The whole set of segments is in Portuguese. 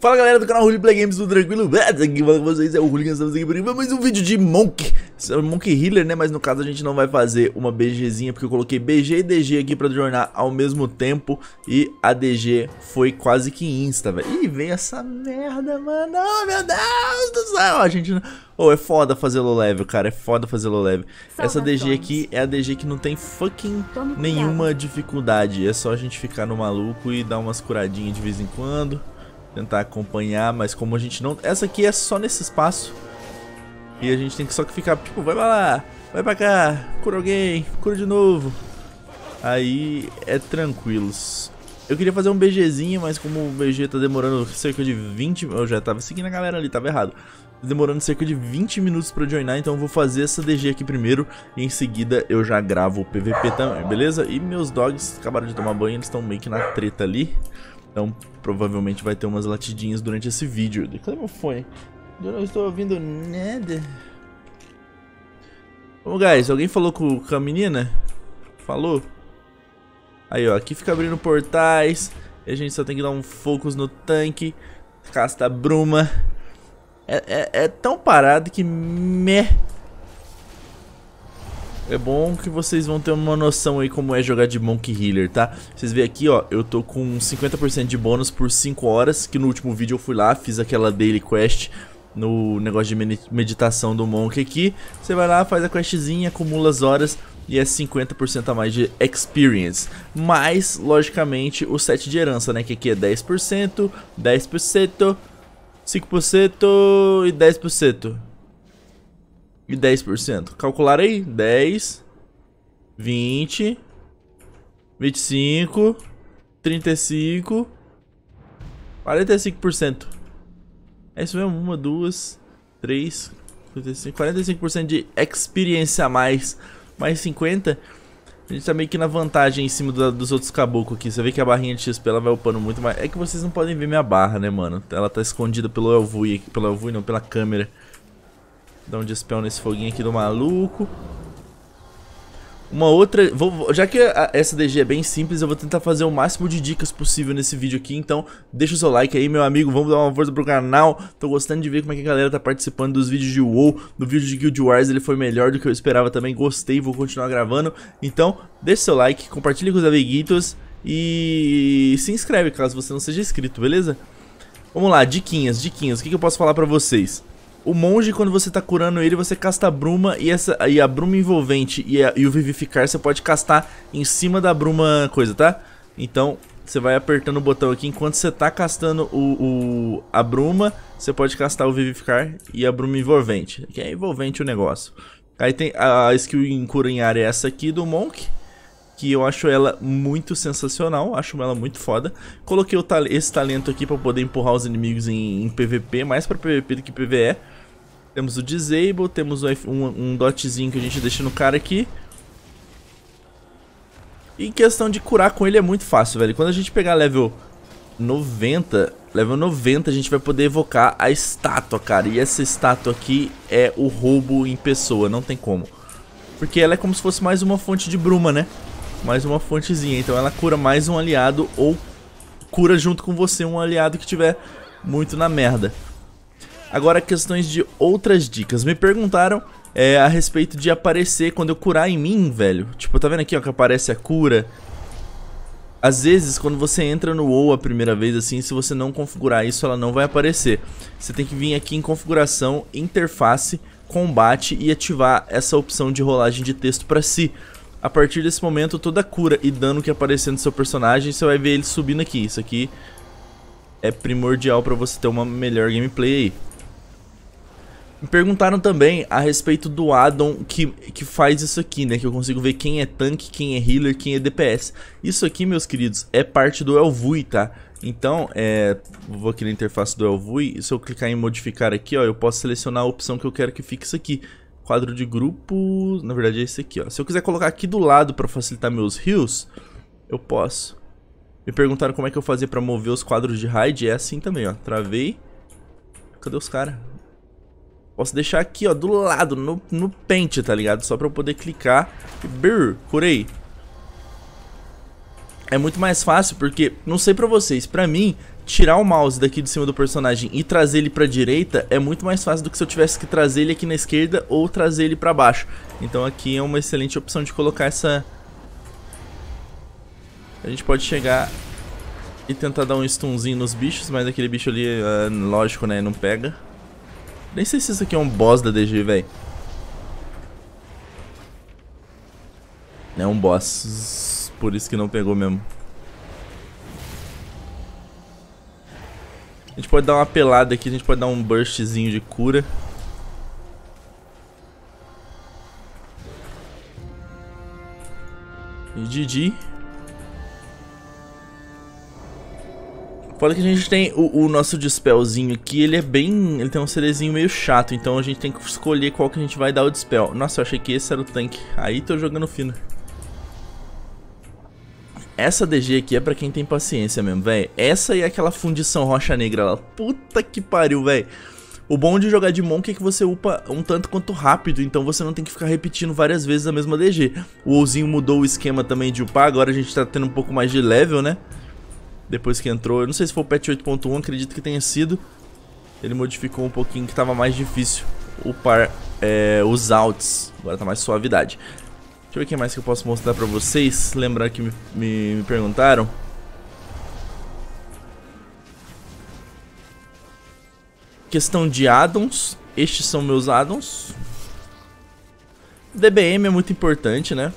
Fala galera do canal Hooli Games, do tranquilo? Aqui fala com vocês, é o Hooligan, estamos aqui para mais um vídeo de Monk é Monk Healer, né? Mas no caso a gente não vai fazer uma BGzinha Porque eu coloquei BG e DG aqui pra jornar ao mesmo tempo E a DG foi quase que insta, velho Ih, vem essa merda, mano Oh, meu Deus do céu A gente... Oh, é foda fazer low level, cara É foda fazer low level Essa DG aqui é a DG que não tem fucking nenhuma dificuldade É só a gente ficar no maluco e dar umas curadinhas de vez em quando tentar acompanhar, mas como a gente não... Essa aqui é só nesse espaço. E a gente tem que só que ficar, tipo, vai pra lá, vai pra cá, cura alguém, cura de novo. Aí é tranquilos. Eu queria fazer um BGzinho, mas como o BG tá demorando cerca de 20... Eu já tava seguindo a galera ali, tava errado. Demorando cerca de 20 minutos pra joinar, então eu vou fazer essa DG aqui primeiro. E em seguida eu já gravo o PVP também, beleza? E meus dogs acabaram de tomar banho, eles estão meio que na treta ali. Então, provavelmente vai ter umas latidinhas durante esse vídeo. De que foi? Eu não estou ouvindo nada. Ô, guys, alguém falou com, com a menina? Falou? Aí, ó, aqui fica abrindo portais. E a gente só tem que dar um focus no tanque. Casta bruma. É, é, é tão parado que meh. É bom que vocês vão ter uma noção aí como é jogar de Monk Healer, tá? Vocês veem aqui, ó, eu tô com 50% de bônus por 5 horas, que no último vídeo eu fui lá, fiz aquela daily quest no negócio de meditação do Monk aqui. Você vai lá, faz a questzinha, acumula as horas e é 50% a mais de experience. Mais, logicamente, o set de herança, né, que aqui é 10%, 10%, 5% e 10% e 10%. Calcular aí. 10, 20, 25, 35, 45%. É isso mesmo. Uma, duas, três, 45, 45% de experiência a mais. Mais 50. A gente tá meio que na vantagem em cima do, dos outros caboclos aqui. Você vê que a barrinha de XP ela vai upando muito mais. É que vocês não podem ver minha barra, né, mano? Ela tá escondida pelo Elvui aqui. Pelo Elvui não, pela câmera. Dá um dispel nesse foguinho aqui do maluco. Uma outra... Vou, já que a, essa DG é bem simples, eu vou tentar fazer o máximo de dicas possível nesse vídeo aqui. Então, deixa o seu like aí, meu amigo. Vamos dar uma força pro canal. Tô gostando de ver como é que a galera tá participando dos vídeos de WoW. No vídeo de Guild Wars ele foi melhor do que eu esperava também. Gostei, vou continuar gravando. Então, deixa o seu like, compartilha com os amiguitos. E se inscreve caso você não seja inscrito, beleza? Vamos lá, diquinhas, diquinhas. O que, que eu posso falar pra vocês? O monge, quando você tá curando ele, você casta bruma e, essa, e a bruma envolvente e, a, e o vivificar você pode castar em cima da bruma coisa, tá? Então, você vai apertando o botão aqui. Enquanto você tá castando o, o, a bruma, você pode castar o Vivificar e a bruma envolvente. Que é envolvente o negócio. Aí tem a, a skill em cura em área, é essa aqui do Monk. Que eu acho ela muito sensacional, acho ela muito foda. Coloquei o, esse talento aqui pra poder empurrar os inimigos em, em PVP, mais pra PVP do que PVE. Temos o disable, temos um, um dotzinho que a gente deixa no cara aqui. E em questão de curar com ele é muito fácil, velho. Quando a gente pegar level 90, level 90 a gente vai poder evocar a estátua, cara. E essa estátua aqui é o roubo em pessoa, não tem como. Porque ela é como se fosse mais uma fonte de bruma, né? Mais uma fontezinha, então ela cura mais um aliado ou cura junto com você um aliado que tiver muito na merda. Agora questões de outras dicas. Me perguntaram é, a respeito de aparecer quando eu curar em mim, velho. Tipo, tá vendo aqui, ó, que aparece a cura? Às vezes, quando você entra no WoW a primeira vez, assim, se você não configurar isso, ela não vai aparecer. Você tem que vir aqui em configuração, interface, combate e ativar essa opção de rolagem de texto para si. A partir desse momento, toda cura e dano que aparecer no seu personagem, você vai ver ele subindo aqui. Isso aqui é primordial para você ter uma melhor gameplay aí. Me perguntaram também a respeito do addon que, que faz isso aqui, né? Que eu consigo ver quem é tanque, quem é healer, quem é DPS. Isso aqui, meus queridos, é parte do Elvui, tá? Então, é, vou aqui na interface do Elvui, se eu clicar em modificar aqui, ó, eu posso selecionar a opção que eu quero que fique isso aqui. Quadro de grupos, na verdade é esse aqui, ó. Se eu quiser colocar aqui do lado para facilitar meus rios, eu posso. Me perguntaram como é que eu fazia para mover os quadros de raid, é assim também, ó. Travei. Cadê os caras? Posso deixar aqui, ó, do lado, no, no pente, tá ligado? Só pra eu poder clicar e... Brrr, curei. É muito mais fácil porque, não sei pra vocês, pra mim, tirar o mouse daqui de cima do personagem e trazer ele pra direita é muito mais fácil do que se eu tivesse que trazer ele aqui na esquerda ou trazer ele pra baixo. Então aqui é uma excelente opção de colocar essa... A gente pode chegar e tentar dar um stunzinho nos bichos, mas aquele bicho ali, uh, lógico, né, não pega. Nem sei se isso aqui é um boss da DG, velho. É um boss. Por isso que não pegou mesmo. A gente pode dar uma pelada aqui, a gente pode dar um burstzinho de cura. E GG. Fora que a gente tem o, o, nosso dispelzinho aqui, ele é bem. Ele tem um CDzinho meio chato, então a gente tem que escolher qual que a gente vai dar o dispel. Nossa, eu achei que esse era o tanque. Aí tô jogando fino. Essa DG aqui é pra quem tem paciência mesmo, velho. Essa e aquela fundição rocha negra lá. Puta que pariu, velho. O bom de jogar de Monk é que você upa um tanto quanto rápido, então você não tem que ficar repetindo várias vezes a mesma DG. O Ouzinho mudou o esquema também de upar, agora a gente tá tendo um pouco mais de level, né? depois que entrou. Eu não sei se foi o patch 8.1, acredito que tenha sido. Ele modificou um pouquinho que tava mais difícil upar é, os alts. Agora tá mais suavidade. Deixa eu ver o que mais que eu posso mostrar pra vocês. Lembrar que me, me, me perguntaram. Questão de addons. Estes são meus addons. DBM é muito importante, né?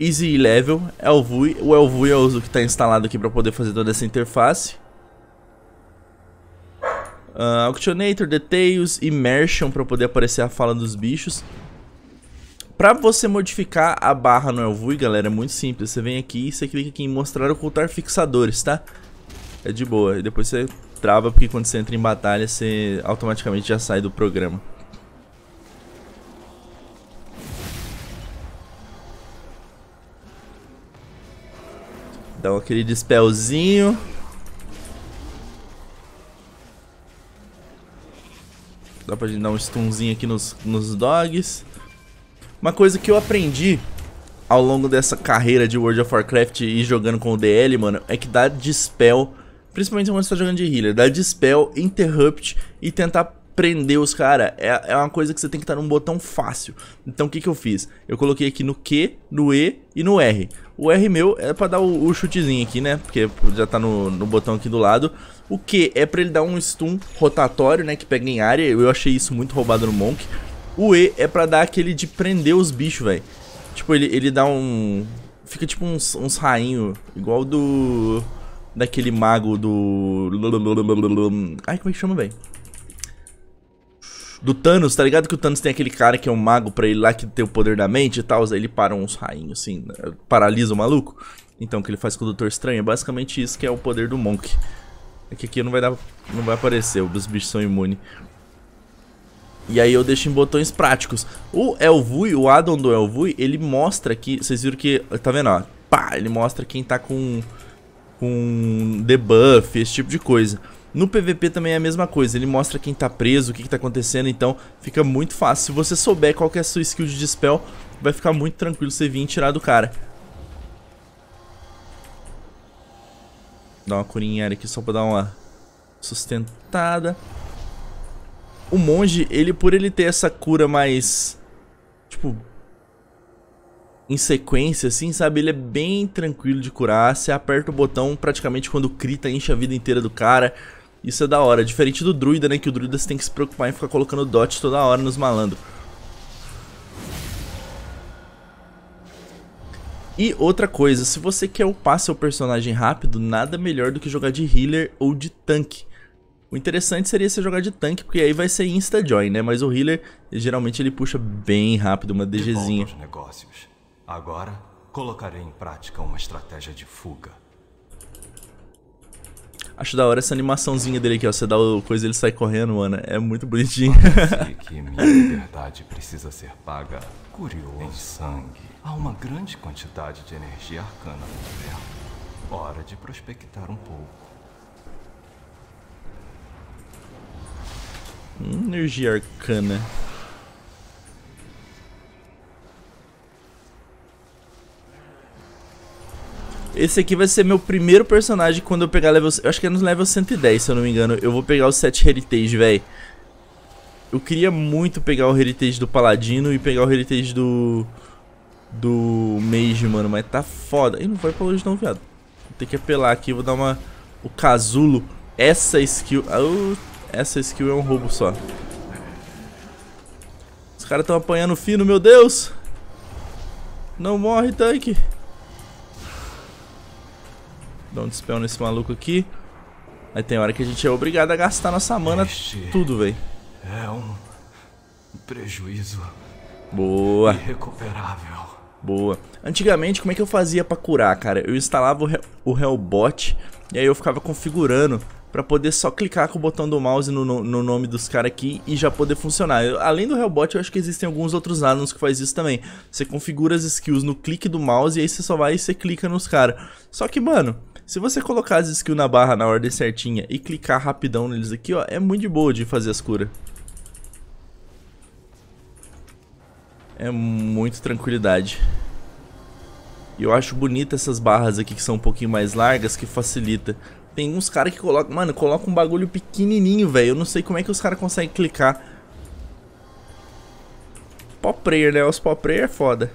Easy Level, Elvui. O Elvui é o que está instalado aqui para poder fazer toda essa interface. Uh, Auctionator, Details, Immersion para poder aparecer a fala dos bichos. Para você modificar a barra no Elvui, galera, é muito simples. Você vem aqui e você clica aqui em mostrar ocultar fixadores, tá? É de boa. E depois você trava, porque quando você entra em batalha, você automaticamente já sai do programa. Dá aquele dispelzinho. Dá pra gente dar um stunzinho aqui nos, nos dogs. Uma coisa que eu aprendi ao longo dessa carreira de World of Warcraft e jogando com o DL, mano, é que dá dispel, principalmente quando você tá jogando de healer, dá dispel, interrupt e tentar prender os caras é, é uma coisa que você tem que estar tá num botão fácil. Então o que, que eu fiz? Eu coloquei aqui no Q, no E e no R. O R meu é pra dar o, o chutezinho aqui, né? Porque já tá no, no botão aqui do lado. O Q é pra ele dar um stun rotatório, né? Que pega em área. Eu achei isso muito roubado no Monk. O E é pra dar aquele de prender os bichos, velho. Tipo, ele, ele dá um... Fica tipo uns, uns rainho, igual do... Daquele mago do... Ai, como é que chama, velho? do Thanos, tá ligado? Que o Thanos tem aquele cara que é um mago pra ele lá que tem o poder da mente e tal, aí ele para uns rainhos, assim, né, paralisa o maluco. Então, o que ele faz com o Doutor Estranho é basicamente isso que é o poder do Monk. É que aqui não vai dar, não vai aparecer, os bichos são imunes. E aí eu deixo em botões práticos. O Elvui, o addon do Elvui, ele mostra aqui, vocês viram que, tá vendo, ó, pá, ele mostra quem tá com, com debuff, esse tipo de coisa. No PVP também é a mesma coisa, ele mostra quem tá preso, o que, que tá acontecendo, então fica muito fácil. Se você souber qual que é a sua skill de dispel, vai ficar muito tranquilo você vir e tirar do cara. Dá uma curinha aqui só pra dar uma sustentada. O monge, ele por ele ter essa cura mais, tipo, em sequência, assim, sabe? Ele é bem tranquilo de curar. Você aperta o botão praticamente quando crita, enche a vida inteira do cara. Isso é da hora. Diferente do druida, né? Que o druida você tem que se preocupar em ficar colocando dot toda hora nos malandros. E outra coisa, se você quer upar seu personagem rápido, nada melhor do que jogar de healer ou de tanque. O interessante seria você jogar de tanque, porque aí vai ser insta-join, né? Mas o healer, geralmente ele puxa bem rápido uma DGzinha. negócios. Agora, colocarei em prática uma estratégia de fuga. Acho da hora essa animaçãozinha dele aqui, ó. Você dá o coisa ele sai correndo, mano. É muito bonitinho. que minha liberdade precisa ser paga. Curioso. Em sangue. Há uma grande quantidade de energia arcana no Hora de prospectar um pouco. Hum, energia arcana. Esse aqui vai ser meu primeiro personagem quando eu pegar level... Eu acho que é no level 110, se eu não me engano. Eu vou pegar o 7 Heritage, velho. Eu queria muito pegar o Heritage do Paladino e pegar o Heritage do... Do Mage, mano. Mas tá foda. Ih, não vai pra hoje não, viado. Vou ter que apelar aqui. Vou dar uma... O casulo. Essa skill... Oh, essa skill é um roubo só. Os caras estão apanhando fino, meu Deus! Não morre, tanque! Dá um dispel nesse maluco aqui. Aí tem hora que a gente é obrigado a gastar nossa mana este tudo, velho. É um prejuízo. Boa. Irrecuperável. Boa. Antigamente, como é que eu fazia pra curar, cara? Eu instalava o Hellbot e aí eu ficava configurando pra poder só clicar com o botão do mouse no, no, no nome dos caras aqui e já poder funcionar. Eu, além do Hellbot, eu acho que existem alguns outros addons que faz isso também. Você configura as skills no clique do mouse e aí você só vai e você clica nos caras. Só que, mano, se você colocar as skills na barra na ordem certinha e clicar rapidão neles aqui, ó, é muito de boa de fazer as curas. É muito tranquilidade. E eu acho bonita essas barras aqui que são um pouquinho mais largas, que facilita. Tem uns caras que colocam... Mano, coloca um bagulho pequenininho, velho. Eu não sei como é que os caras conseguem clicar. Pop player, né? Os pop player é foda.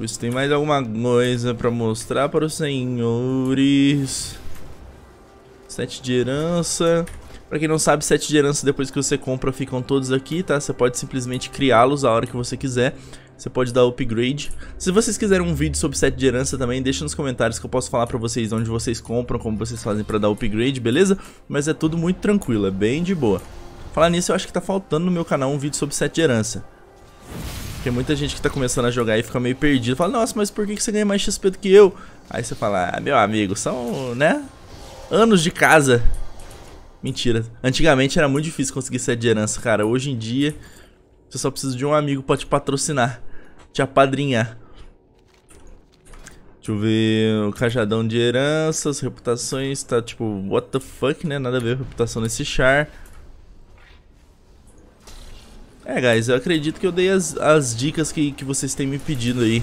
eu ver se tem mais alguma coisa pra mostrar para os senhores. Sete de herança. Pra quem não sabe, sete de herança depois que você compra ficam todos aqui, tá? Você pode simplesmente criá-los a hora que você quiser. Você pode dar upgrade. Se vocês quiserem um vídeo sobre sete de herança também, deixa nos comentários que eu posso falar pra vocês onde vocês compram, como vocês fazem pra dar upgrade, beleza? Mas é tudo muito tranquilo, é bem de boa. Falar nisso, eu acho que tá faltando no meu canal um vídeo sobre sete de herança. Porque muita gente que tá começando a jogar e fica meio perdido. Fala, nossa, mas por que você ganha mais XP do que eu? Aí você fala, ah, meu amigo, são, né? Anos de casa. Mentira. Antigamente era muito difícil conseguir ser de herança, cara. Hoje em dia, você só precisa de um amigo pra te patrocinar, te apadrinhar. Deixa eu ver. O cajadão de heranças, reputações, tá tipo, what the fuck, né? Nada a ver reputação nesse char. É, guys, eu acredito que eu dei as, as dicas que, que vocês têm me pedido aí.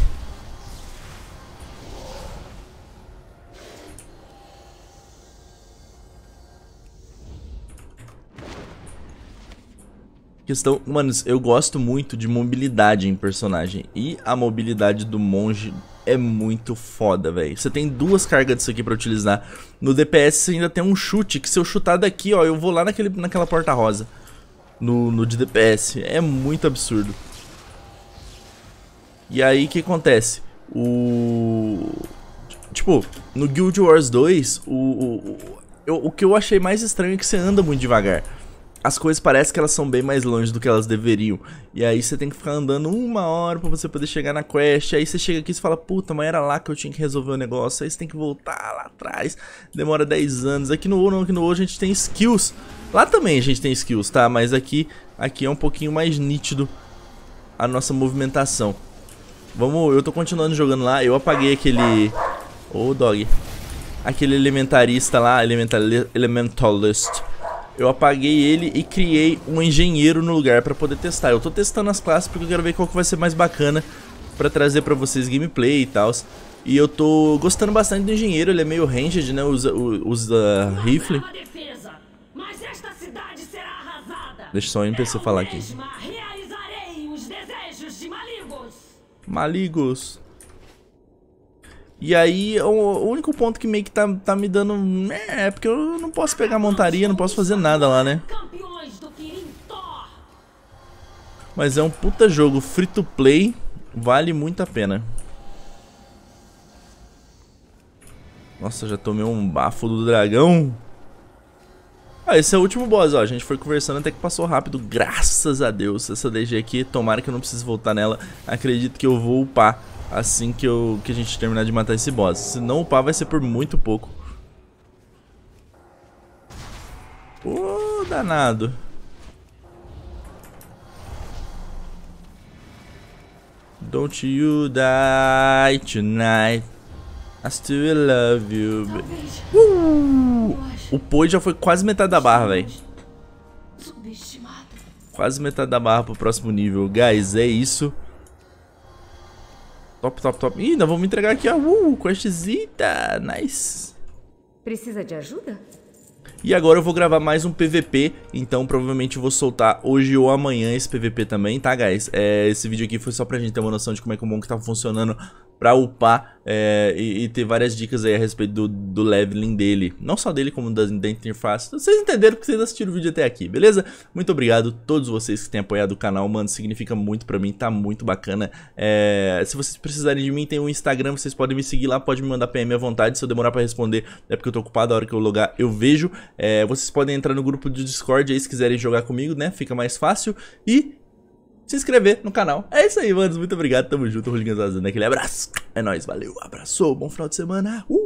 Questão, manos, eu gosto muito de mobilidade em personagem e a mobilidade do monge é muito foda, velho. Você tem duas cargas disso aqui pra utilizar. No DPS você ainda tem um chute, que se eu chutar daqui, ó, eu vou lá naquele, naquela porta rosa no, no de DPS. É muito absurdo. E aí o que acontece? O. Tipo, no Guild Wars 2, o, o, o, o que eu achei mais estranho é que você anda muito devagar as coisas parecem que elas são bem mais longe do que elas deveriam. E aí você tem que ficar andando uma hora para você poder chegar na quest. Aí você chega aqui e fala, puta, mas era lá que eu tinha que resolver o negócio. Aí você tem que voltar lá atrás. Demora 10 anos. Aqui no WoW não, aqui no WoW a gente tem skills. Lá também a gente tem skills, tá? Mas aqui, aqui é um pouquinho mais nítido a nossa movimentação. Vamos, eu tô continuando jogando lá. Eu apaguei aquele... Ô, oh, dog. Aquele elementarista lá, elemental, elementalist eu apaguei ele e criei um engenheiro no lugar para poder testar. Eu estou testando as classes porque eu quero ver qual que vai ser mais bacana para trazer para vocês gameplay e tal. E eu tô gostando bastante do engenheiro, ele é meio ranged, né? Usa, usa rifle. Deixa só o NPC falar aqui. Maligos. E aí, o, único ponto que meio que tá, tá me dando. É, é porque eu não posso pegar montaria, não posso fazer nada lá, né? Mas é um puta jogo, free to play, vale muito a pena. Nossa, já tomei um bafo do dragão. Ah, esse é o último boss, ó. A gente foi conversando até que passou rápido, graças a Deus. Essa DG aqui, tomara que eu não precise voltar nela. Acredito que eu vou upar assim que, eu, que a gente terminar de matar esse boss. Se não upar, vai ser por muito pouco. Pô, danado. Don't you die tonight. I still love you. Uh! O poe já foi quase metade da barra, velho. Quase metade da barra pro próximo nível. Guys, é isso. Top, top, top. Ih, nós vamos entregar aqui a uh, questzita. Nice. Precisa de ajuda? E agora eu vou gravar mais um PVP, então provavelmente vou soltar hoje ou amanhã esse PVP também, tá, guys? É, esse vídeo aqui foi só pra gente ter uma noção de como é que o Monk tá funcionando pra upar é, e, e, ter várias dicas aí a respeito do, do leveling dele. Não só dele, como da, da interface. Vocês entenderam porque vocês assistiram o vídeo até aqui, beleza? Muito obrigado a todos vocês que têm apoiado o canal, mano. Significa muito pra mim, tá muito bacana. É, se vocês precisarem de mim, tem um Instagram, vocês podem me seguir lá, pode me mandar PM à vontade. Se eu demorar pra responder, é porque eu tô ocupado, a hora que eu logar eu vejo. É, vocês podem entrar no grupo do Discord aí se quiserem jogar comigo, né? Fica mais fácil. E se inscrever no canal. É isso aí, manos. Muito obrigado. Tamo junto. Roligans Azul. Aquele abraço. É nóis. Valeu. Abraçou. Bom final de semana. Uh!